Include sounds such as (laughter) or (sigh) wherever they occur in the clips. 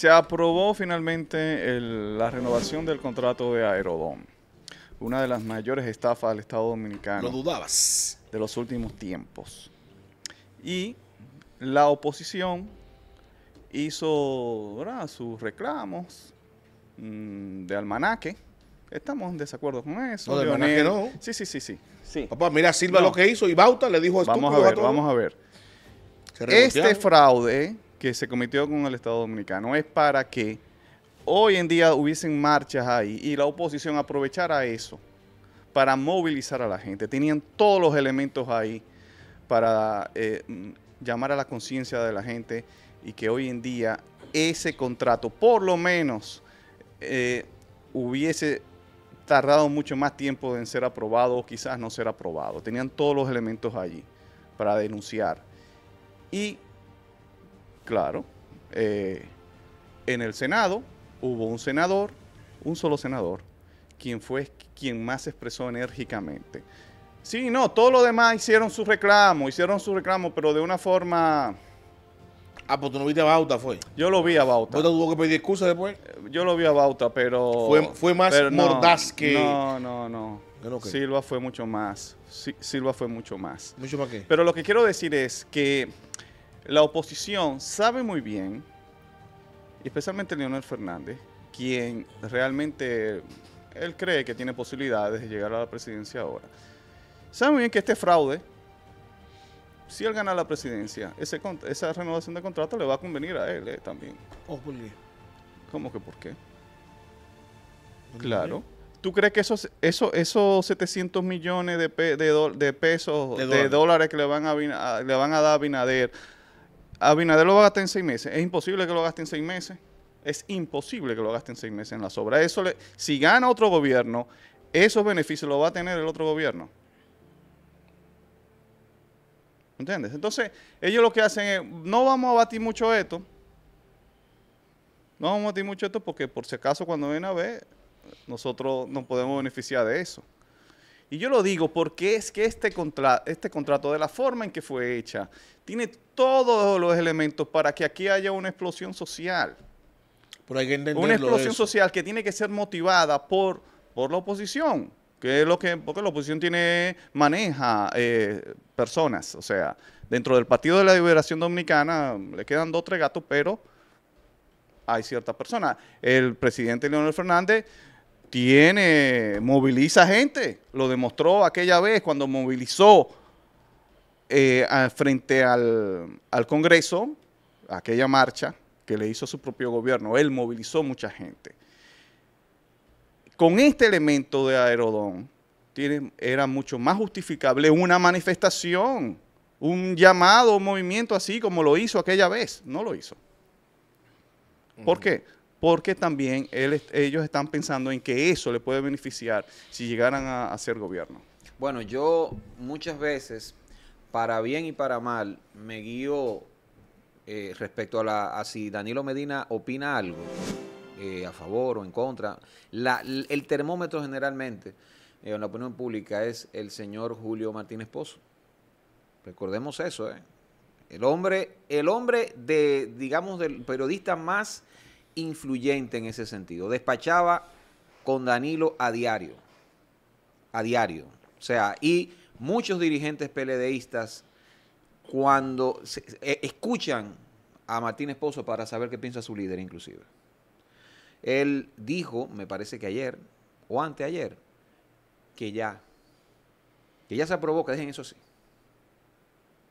se aprobó finalmente la renovación del contrato de Aerodón, una de las mayores estafas del Estado Dominicano. Lo dudabas. De los últimos tiempos. Y la oposición hizo sus reclamos mm, de almanaque. Estamos en desacuerdo con eso. No, de no. Sí, sí, sí, sí. Papá, mira Silva lo que hizo y Bauta le dijo Vamos a ver, vamos a ver. Este fraude que se cometió con el Estado Dominicano es para que hoy en día hubiesen marchas ahí y la oposición aprovechara eso para movilizar a la gente. Tenían todos los elementos ahí para eh, mm, llamar a la conciencia de la gente y que hoy en día ese contrato por lo menos eh, hubiese tardado mucho más tiempo en ser aprobado o quizás no ser aprobado. Tenían todos los elementos allí para denunciar. Y Claro. Eh, en el Senado hubo un senador, un solo senador, quien fue quien más expresó enérgicamente. Sí, no, todos los demás hicieron su reclamo, hicieron su reclamo, pero de una forma... Ah, pues tú no viste a Bauta, fue. Yo lo vi a Bauta. ¿Bauta tuvo que pedir excusa después? Eh, yo lo vi a Bauta, pero. Fue, más mordaz que. No, no, no. Silva fue mucho más. Silva fue mucho más. ¿Mucho más qué? Pero lo que quiero decir es que la oposición sabe muy bien, especialmente Leonel Fernández, quien realmente él cree que tiene posibilidades de llegar a la presidencia ahora. Sabe muy bien que este fraude, si él gana la presidencia, esa renovación de contrato le va a convenir a él eh, también. Oh, ¿Cómo que por qué? claro. ¿Tú crees que esos, esos 700 millones de, pesos, de, dólares que le van, a, le van a dar a Binader Abinader lo va a gastar en seis meses. Es imposible que lo gaste en seis meses. Es imposible que lo gaste en seis meses en la obras. Eso si gana otro gobierno, esos beneficios los va a tener el otro gobierno. ¿Entiendes? Entonces, ellos lo que hacen es, no vamos a batir mucho esto. No vamos a batir mucho esto porque por si acaso cuando ven a ver, nosotros nos podemos beneficiar de eso. Y yo lo digo porque es que este, contra, este contrato, de la forma en que fue hecha, tiene todos los elementos para que aquí haya una explosión social. ahí hay que una explosión social que tiene que ser motivada por, por la oposición. Que es lo que, porque la oposición tiene, maneja eh, personas. O sea, dentro del Partido de la Liberación Dominicana le quedan dos, tres gatos, pero hay ciertas personas. El presidente Leonel Fernández tiene, moviliza gente. Lo demostró aquella vez cuando movilizó eh, frente al, Congreso, aquella marcha que le hizo su propio gobierno. Él movilizó mucha gente. Con este elemento de Aerodón, era mucho más justificable una manifestación, un llamado, un movimiento así como lo hizo aquella vez. No lo hizo. ¿Por qué? porque también ellos están pensando en que eso le puede beneficiar si llegaran a, hacer ser gobierno. Bueno, yo muchas veces, para bien y para mal, me guío eh, respecto a, la, si Danilo Medina opina algo, eh, a favor o en contra. el termómetro generalmente eh, en la opinión pública es el señor Julio Martínez Pozo. Recordemos eso, El hombre, el hombre de, digamos, del periodista más influyente en ese sentido. Despachaba con Danilo a diario, a diario. O sea, y muchos dirigentes peledeístas cuando e, escuchan a Martín Esposo para saber qué piensa su líder inclusive. Él dijo, me parece que ayer o anteayer, que ya, que ya se aprobó, que dejen eso así.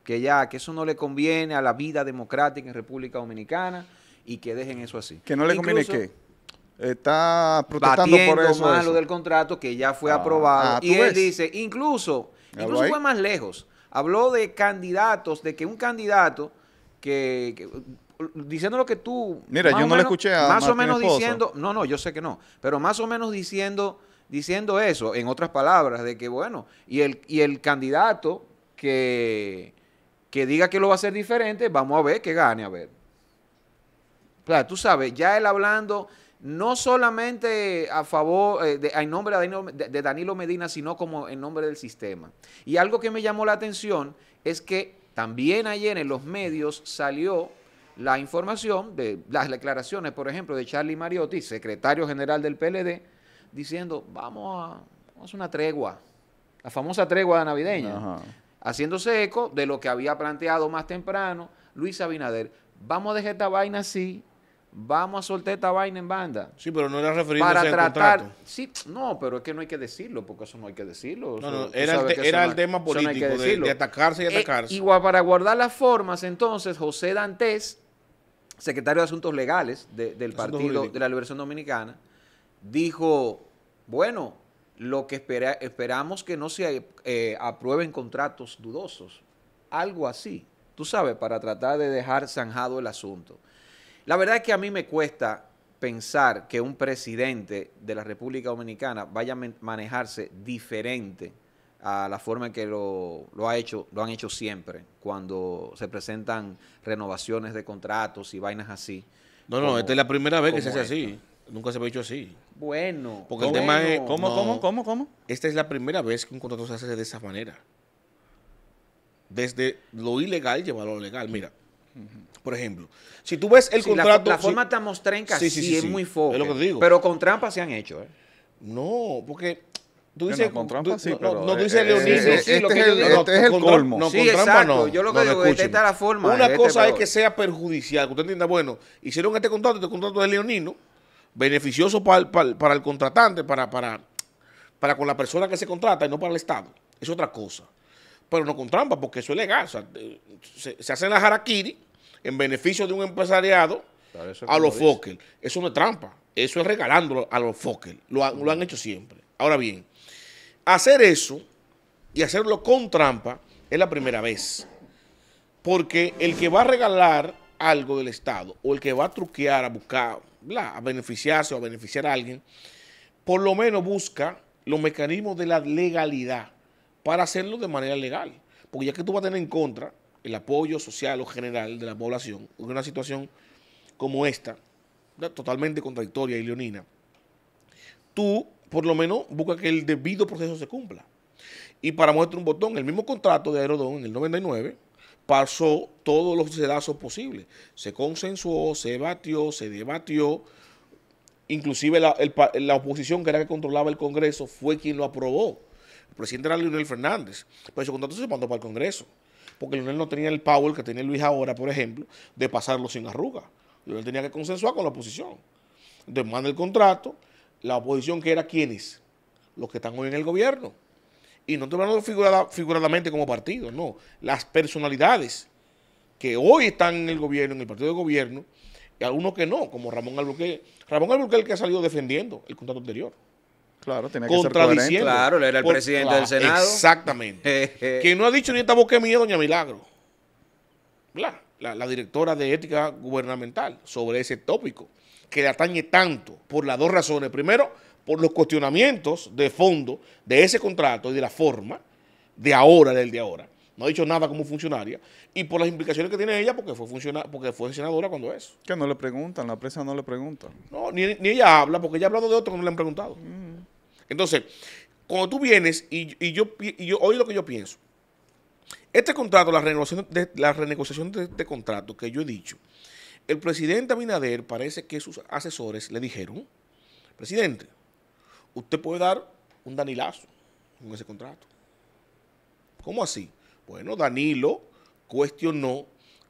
Que ya, que eso no le conviene a la vida democrática en República Dominicana, y que dejen eso así. ¿Que no le conviene qué? Está protestando por eso. más lo del contrato que ya fue ah, aprobado. Ah, y él dice, incluso, incluso fue más lejos. Habló de candidatos, de que un candidato que, diciendo lo que tú. Mira, yo no le escuché a. Más o menos diciendo. No, no, yo sé que no. Pero más o menos diciendo, diciendo eso, en otras palabras, de que bueno, y el, y el candidato que, que diga que lo va a hacer diferente, vamos a ver que gane, a ver. Claro, tú sabes, ya él hablando no solamente a favor, eh, de, en nombre de Danilo, Medina, sino como en nombre del sistema. Y algo que me llamó la atención es que también ayer en los medios salió la información de las declaraciones, por ejemplo, de Charlie Mariotti, secretario general del PLD, diciendo, vamos a, hacer una tregua, la famosa tregua navideña, haciéndose eco de lo que había planteado más temprano Luis Abinader. Vamos a dejar esta vaina así, vamos a soltar esta vaina en banda. Sí, pero no era para tratar, Sí, no, pero es que no hay que decirlo, porque eso no hay que decirlo. era, el, tema político de, atacarse y eh, atacarse. igual para guardar las formas, entonces, José Dantes, secretario de Asuntos Legales del Partido de la Liberación Dominicana, dijo, bueno, lo que esperamos que no se eh, aprueben contratos dudosos, algo así, tú sabes, para tratar de dejar zanjado el asunto. La verdad es que a mí me cuesta pensar que un presidente de la República Dominicana vaya a manejarse diferente a la forma en que lo, ha hecho, lo han hecho siempre, cuando se presentan renovaciones de contratos y vainas así. No, no, esta es la primera vez que se hace así. Nunca se ha hecho así. Bueno. Porque el tema es... ¿Cómo, cómo, cómo, cómo? Esta es la primera vez que un contrato se hace de esa manera. Desde lo ilegal lleva a lo legal. Mira, por ejemplo, si tú ves el contrato. La, forma está mostré mostrenca sí, sí, es muy foco. Es lo que digo. Pero con trampa se han hecho, ¿eh? No, porque Tú dices, no, con tú, sí, no, pero no, tú eh, dices eh, leonino. lo este que es colmo. Este no, con exacto. No. Yo lo que digo, esta es la forma. Una este cosa es que sea perjudicial, que usted entienda, bueno, hicieron este contrato, este contrato de Leonino, beneficioso para, para, para el contratante, para, para, para con la persona que se contrata y no para el Estado. Es otra cosa. Pero no con trampa, porque eso es legal. O sea, se, se hacen las harakiri, en beneficio de un empresariado a los Fokker. Eso no es trampa, eso es regalándolo a los Fokker. Lo, han hecho siempre. Ahora bien, hacer eso y hacerlo con trampa es la primera vez. Porque el que va a regalar algo del Estado o el que va a truquear, a buscar, a beneficiarse o a beneficiar a alguien, por lo menos busca los mecanismos de la legalidad para hacerlo de manera legal. Porque ya que tú vas a tener en contra el apoyo social o general de la población en una situación como esta, totalmente contradictoria y leonina, tú por lo menos busca que el debido proceso se cumpla. Y para muestra un botón, el mismo contrato de Aerodón en el 99 pasó todos los sedazos posibles. Se consensuó, se debatió se debatió. Inclusive la, la oposición que era que controlaba el Congreso fue quien lo aprobó. El presidente era Leonel Fernández, pero ese contrato se mandó para el Congreso porque Lionel no tenía el power que tiene Luis ahora, por ejemplo, de pasarlo sin arruga. Lionel tenía que consensuar con la oposición. Entonces el contrato, la oposición que era quienes, los que están hoy en el gobierno. Y no estoy figurada, figuradamente como partido, no. Las personalidades que hoy están en el gobierno, en el partido de gobierno, y algunos que no, como Ramón Albuquerque, Ramón el que ha salido defendiendo el contrato anterior. Claro, tenía que contradiciendo. claro, él era el presidente del Senado. Exactamente. (laughs) que no ha dicho ni esta boca mía, doña Milagro. La, directora de ética gubernamental sobre ese tópico que le atañe tanto por las dos razones. Primero, por los cuestionamientos de fondo de ese contrato y de la forma de ahora, del de ahora. No ha dicho nada como funcionaria. Y por las implicaciones que tiene ella porque fue, funciona, porque fue senadora cuando es. Que no le preguntan, la prensa no le pregunta. No, ni, ella habla porque ella ha hablado de otro que no le han preguntado. Mm. Entonces, cuando tú vienes y, yo, lo que yo pienso, este contrato, la renegociación, de, la renegociación de este contrato que yo he dicho, el presidente Abinader parece que sus asesores le dijeron, presidente, usted puede dar un Danilazo con ese contrato. ¿Cómo así? Bueno, Danilo cuestionó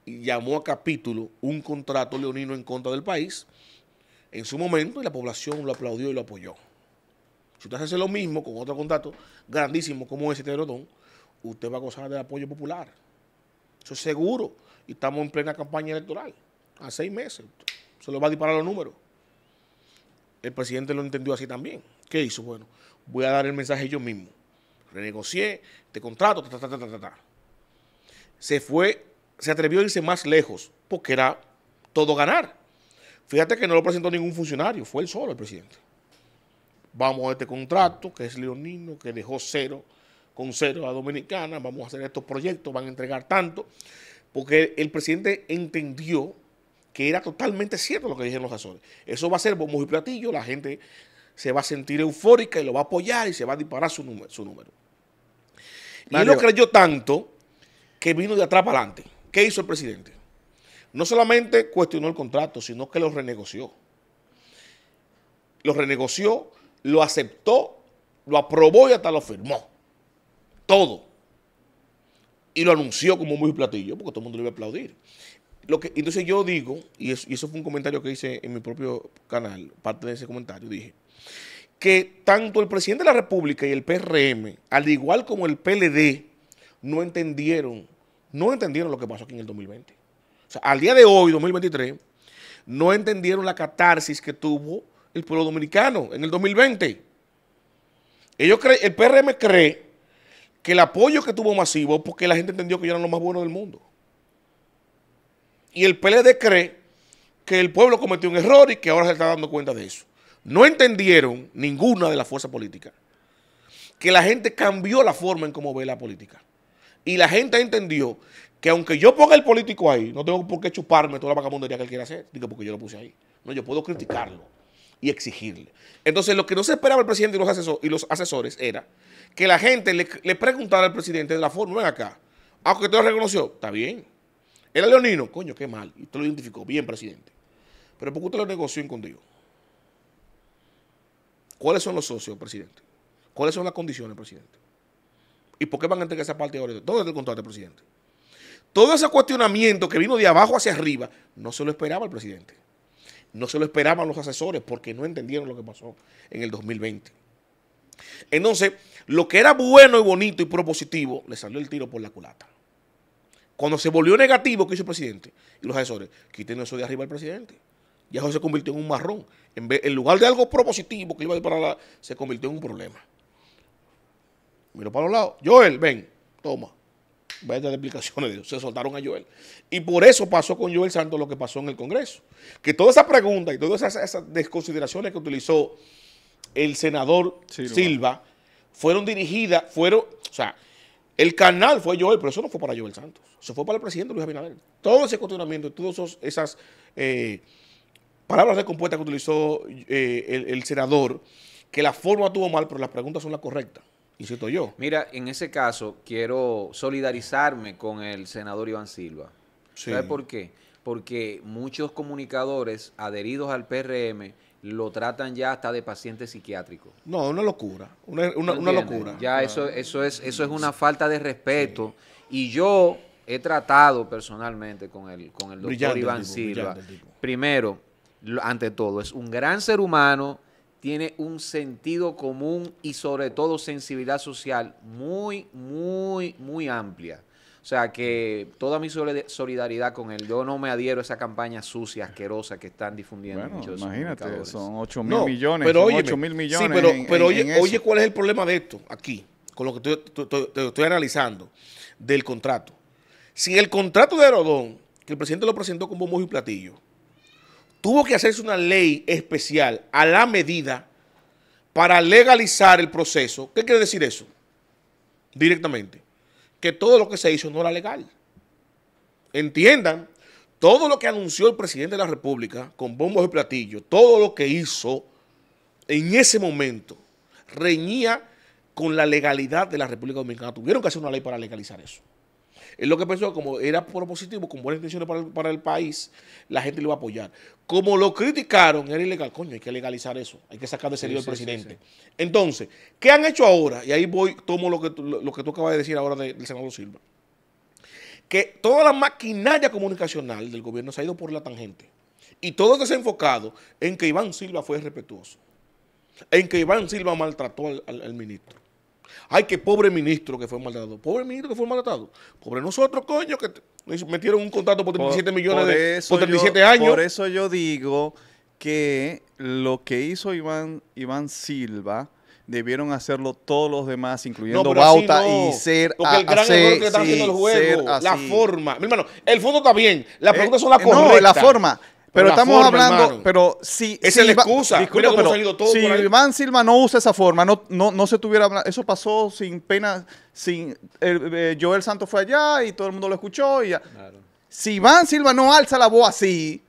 y llamó a capítulo un contrato leonino en contra del país en su momento y la población lo aplaudió y lo apoyó. Si usted hace lo mismo con otro contrato grandísimo como ese Rodón, usted va a gozar del apoyo popular. Eso es seguro. Y estamos en plena campaña electoral, a seis meses. Se lo va a disparar los números. El presidente lo entendió así también. ¿Qué hizo? Bueno, voy a dar el mensaje yo mismo. Renegocié, este contrato, ta, ta, ta, ta, Se fue, se atrevió a irse más lejos, porque era todo ganar. Fíjate que no lo presentó ningún funcionario, fue él solo el presidente vamos a este contrato que es leonino, que dejó cero con cero a Dominicana, vamos a hacer estos proyectos, van a entregar tanto, porque el presidente entendió que era totalmente cierto lo que dijeron los Azores. Eso va a ser bombo y platillo la gente se va a sentir eufórica y lo va a apoyar y se va a disparar su número. Y no creyó tanto que vino de atrás para adelante. ¿Qué hizo el presidente? No solamente cuestionó el contrato, sino que lo renegoció. Lo renegoció lo aceptó, lo aprobó y hasta lo firmó. Todo. Y lo anunció como muy platillo, porque todo el mundo le iba a aplaudir. Lo que, entonces yo digo, y eso, fue un comentario que hice en mi propio canal, parte de ese comentario, dije, que tanto el presidente de la República y el PRM, al igual como el PLD, no entendieron, no entendieron lo que pasó aquí en el 2020. O sea, al día de hoy, 2023, no entendieron la catarsis que tuvo el pueblo dominicano en el 2020. Ellos el PRM cree que el apoyo que tuvo masivo porque la gente entendió que yo era lo más bueno del mundo. Y el PLD cree que el pueblo cometió un error y que ahora se está dando cuenta de eso. No entendieron ninguna de las fuerzas políticas que la gente cambió la forma en cómo ve la política. Y la gente entendió que aunque yo ponga el político ahí, no tengo por qué chuparme toda la vagabundería que él quiera hacer. Digo, porque yo lo puse ahí. No, yo puedo criticarlo y exigirle. Entonces, lo que no se esperaba el presidente y los, y los asesores era que la gente le, le, preguntara al presidente de la forma, ven acá, aunque ah, usted lo reconoció, está bien. Era leonino, coño, qué mal. Y usted lo identificó, bien, presidente. Pero ¿por qué usted lo negoció en dios ¿Cuáles son los socios, presidente? ¿Cuáles son las condiciones, presidente? ¿Y por qué van a entregar esa parte ahora? ¿Dónde está el contrato, presidente? Todo ese cuestionamiento que vino de abajo hacia arriba, no se lo esperaba el presidente. No se lo esperaban los asesores porque no entendieron lo que pasó en el 2020. Entonces, lo que era bueno y bonito y propositivo, le salió el tiro por la culata. Cuando se volvió negativo, ¿qué hizo el presidente? Y los asesores, quiten eso de arriba al presidente. ya eso se convirtió en un marrón. En, lugar de algo propositivo que iba a para se convirtió en un problema. Miró para los lados. Joel, ven, toma vaya a explicaciones Dios, se soltaron a Joel. Y por eso pasó con Joel Santos lo que pasó en el Congreso. Que toda esa pregunta y todas esas, desconsideraciones que utilizó el senador Silva, fueron dirigidas, fueron, o sea, el canal fue Joel, pero eso no fue para Joel Santos, eso fue para el presidente Luis Abinader. Todo ese cuestionamiento, todas esas eh, palabras compuesta que utilizó eh, el senador, que la forma tuvo mal, pero las preguntas son las correctas insisto yo. Mira, en ese caso quiero solidarizarme con el senador Iván Silva. ¿Sabes por qué? Porque muchos comunicadores adheridos al PRM lo tratan ya hasta de paciente psiquiátrico. No, una locura, una, locura. Ya ah. eso, eso, es, eso es una falta de respeto. Y yo he tratado personalmente con el, con el doctor Iván Silva. Primero, ante todo, es un gran ser humano, tiene un sentido común y sobre todo sensibilidad social muy, muy, muy amplia. O sea que toda mi solidaridad con él. Yo no me adhiero a esa campaña sucia, asquerosa que están difundiendo bueno, muchos. Imagínate, son 8 mil millones. Pero 8 mil millones. pero, oye, oye, ¿cuál es el problema de esto aquí? Con lo que estoy, analizando del contrato. Si el contrato de Rodón, que el presidente lo presentó con mojo y platillo, tuvo que hacerse una ley especial a la medida para legalizar el proceso. ¿Qué quiere decir eso? Directamente. Que todo lo que se hizo no era legal. Entiendan, todo lo que anunció el presidente de la República con bombos y platillos, todo lo que hizo en ese momento reñía con la legalidad de la República Dominicana. Tuvieron que hacer una ley para legalizar eso. Es lo que pensó, como era propositivo, con buenas intenciones para el, país, la gente lo iba a apoyar. Como lo criticaron, era ilegal. Coño, hay que legalizar eso. Hay que sacar de serio al presidente. Entonces, ¿qué han hecho ahora? Y ahí voy, tomo lo que, lo, que tú acabas de decir ahora del senador Silva. Que toda la maquinaria comunicacional del gobierno se ha ido por la tangente. Y todo se enfocado en que Iván Silva fue respetuoso. En que Iván Silva maltrató al ministro. Ay, que pobre ministro que fue maltratado. Pobre ministro que fue maltratado. Pobre nosotros, coño, que metieron un contrato por 37 millones de por 37 años. Por eso yo digo que lo que hizo Iván, Iván Silva debieron hacerlo todos los demás, incluyendo Bauta y ser Porque el gran haciendo el juego, la forma. Mi hermano, el fondo está bien, las eh, preguntas son las No, la forma. Pero estamos hablando, pero si. Esa la excusa. si Iván Silva no usa esa forma, no, no, no se tuviera. Eso pasó sin pena. sin el, Santo eh, Joel Santos fue allá y todo el mundo lo escuchó. Y ya. Si Iván Silva no alza la voz así,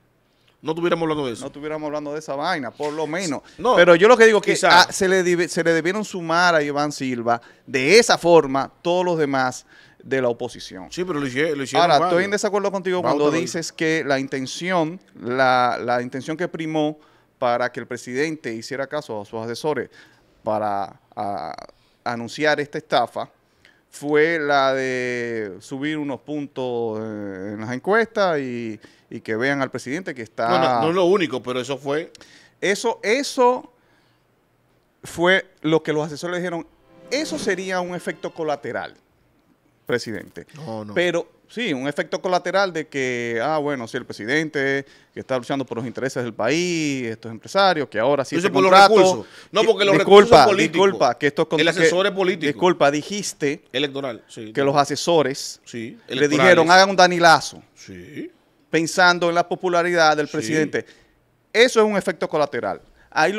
no estuviéramos hablando de eso. No estuviéramos hablando de esa vaina, por lo menos. No, Pero yo lo que digo es que ah, se, le se le debieron sumar a Iván Silva de esa forma todos los demás de la oposición. Sí, pero lo hicieron. Ahora, estoy en desacuerdo contigo cuando dices que la intención, la, intención que primó para que el presidente hiciera caso a sus asesores para anunciar esta estafa, fue la de subir unos puntos eh, en las encuestas y, que vean al presidente que está... No, no, es lo único, pero eso fue... Eso, eso fue lo que los asesores dijeron, eso sería un efecto colateral, presidente. No, no. Pero sí, un efecto colateral de que, ah, bueno, si el presidente que está luchando por los intereses del país, estos empresarios, que ahora sí este por recursos. No, porque los disculpa, recursos políticos. Disculpa, El asesor es político. Disculpa, dijiste electoral, sí, que los asesores le dijeron, hagan un danilazo. Sí. Pensando en la popularidad del presidente. Eso es un efecto colateral. Ahí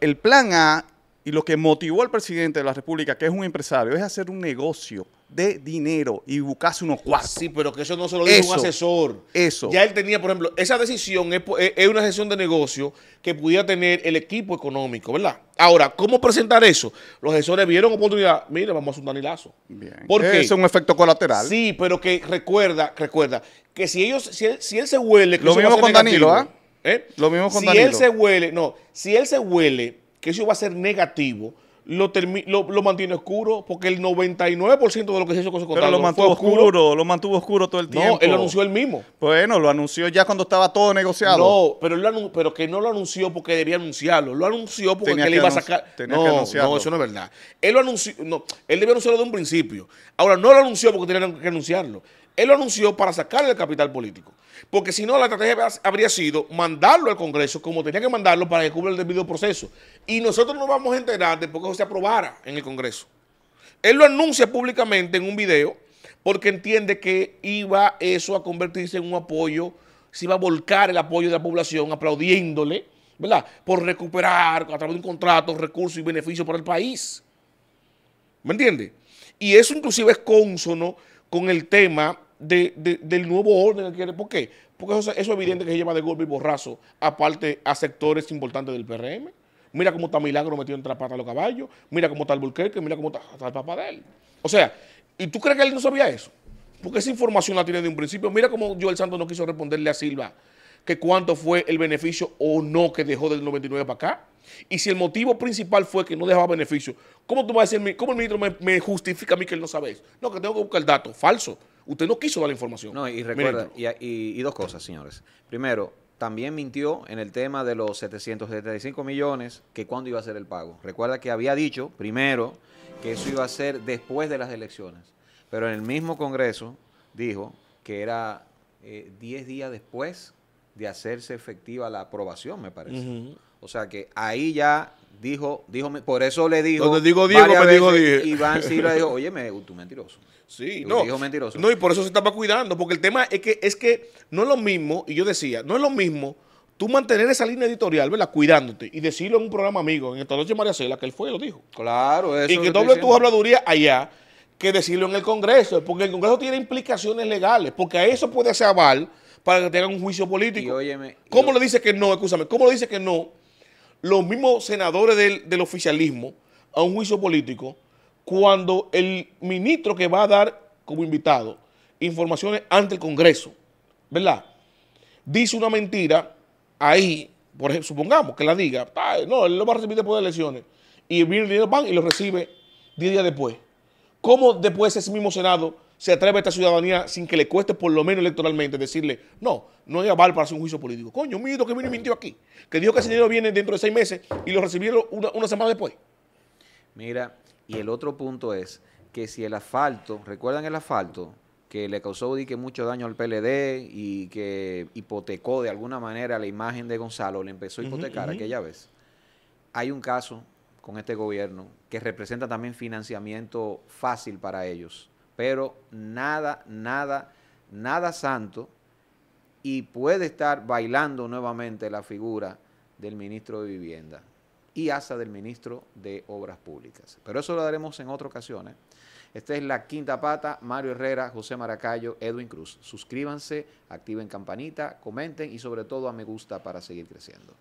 el plan A y lo que motivó al presidente de la República, que es un empresario, es hacer un negocio de dinero y buscarse unos cuartos. Sí, pero que eso no se lo dijo un asesor. Eso. Ya él tenía, por ejemplo, esa decisión es, una decisión de negocio que pudiera tener el equipo económico, ¿verdad? Ahora, ¿cómo presentar eso? Los asesores vieron oportunidad. Mire, vamos a hacer un danilazo. Bien. ¿Por Es un efecto colateral. Sí, pero que recuerda, recuerda, que si ellos, si él, se huele... ¿ah? ¿eh? lo mismo con Danilo, ¿ah? Lo mismo con Danilo. Si él se huele, no, si él se huele que eso va a ser negativo, lo, lo, lo, mantiene oscuro porque el 99% de lo que se hizo con su contrato lo mantuvo oscuro. lo mantuvo oscuro todo el tiempo. No, él lo anunció él mismo. Bueno, lo anunció ya cuando estaba todo negociado. No, pero, él pero que no lo anunció porque debía anunciarlo, lo anunció porque él iba a sacar. no, eso no es verdad. Él lo anunció, él debía anunciarlo de un principio. Ahora, no lo anunció porque tenía que anunciarlo. Él lo anunció para sacarle el capital político. Porque si no, la estrategia habría sido mandarlo al Congreso como tenía que mandarlo para que cubra el debido proceso. Y nosotros nos vamos a enterar por que eso se aprobara en el Congreso. Él lo anuncia públicamente en un video porque entiende que iba eso a convertirse en un apoyo, se iba a volcar el apoyo de la población aplaudiéndole, ¿verdad? Por recuperar a través de un contrato recursos y beneficios para el país. ¿Me entiende? Y eso inclusive es cónsono con el tema del nuevo orden que quiere. ¿Por qué? Porque eso, es evidente que se lleva de golpe y borrazo, aparte a sectores importantes del PRM. Mira cómo está Milagro metido entre la pata de los caballos. Mira cómo está el Burquerque. Mira cómo está, el papá de él. O sea, ¿y tú crees que él no sabía eso? Porque esa información la tiene de un principio. Mira cómo Joel Santos no quiso responderle a Silva que cuánto fue el beneficio o no que dejó del 99 para acá. Y si el motivo principal fue que no dejaba beneficio, ¿cómo tú vas a decir, cómo el ministro me, me justifica a mí que él no sabe eso? No, que tengo que buscar el dato. Falso. Usted no quiso dar la información. No, y recuerda, y, dos cosas, señores. Primero, también mintió en el tema de los 775 millones, que cuándo iba a ser el pago. Recuerda que había dicho, primero, que eso iba a ser después de las elecciones. Pero en el mismo Congreso dijo que era 10 eh, días después de hacerse efectiva la aprobación, me parece. O sea que ahí ya dijo, dijo, por eso le dijo. Donde digo Diego, me pues dijo Diego. Iván Silva dijo, oye, (laughs) me, tú mentiroso. Sí, no. Dijo mentiroso. No, y por eso se estaba cuidando, porque el tema es que, es que no es lo mismo, y yo decía, no es lo mismo tú mantener esa línea editorial, ¿verdad? Cuidándote y decirlo en un programa amigo, en esta noche María Cela, que él fue y lo dijo. Claro, eso. Y que doble tu habladuría allá que decirlo en el Congreso, porque el Congreso tiene implicaciones legales, porque a eso puede hacer aval para que tengan un juicio político. Y óyeme, ¿Cómo le dice que no? Escúchame, ¿cómo le dice que no? los mismos senadores del, oficialismo a un juicio político cuando el ministro que va a dar como invitado informaciones ante el Congreso, ¿verdad? Dice una mentira ahí, por ejemplo, supongamos que la diga, no, él lo va a recibir después de elecciones, y viene el dinero, y lo recibe 10 días después. ¿Cómo después ese mismo Senado se atreve a esta ciudadanía sin que le cueste por lo menos electoralmente decirle, no, no hay aval para hacer un juicio político. Coño, mito que vino y mintió aquí, que dijo que ese dinero viene dentro de seis meses y lo recibieron una, semana después. Mira, y el otro punto es que si el asfalto, ¿recuerdan el asfalto? que le causó que mucho daño al PLD y que hipotecó de alguna manera la imagen de Gonzalo, le empezó a hipotecar aquella vez. Hay un caso con este gobierno que representa también financiamiento fácil para ellos pero nada, nada, nada santo y puede estar bailando nuevamente la figura del ministro de Vivienda y hasta del ministro de Obras Públicas. Pero eso lo daremos en otras ocasiones. ¿eh? Esta es la quinta pata, Mario Herrera, José Maracayo, Edwin Cruz. Suscríbanse, activen campanita, comenten y sobre todo a me gusta para seguir creciendo.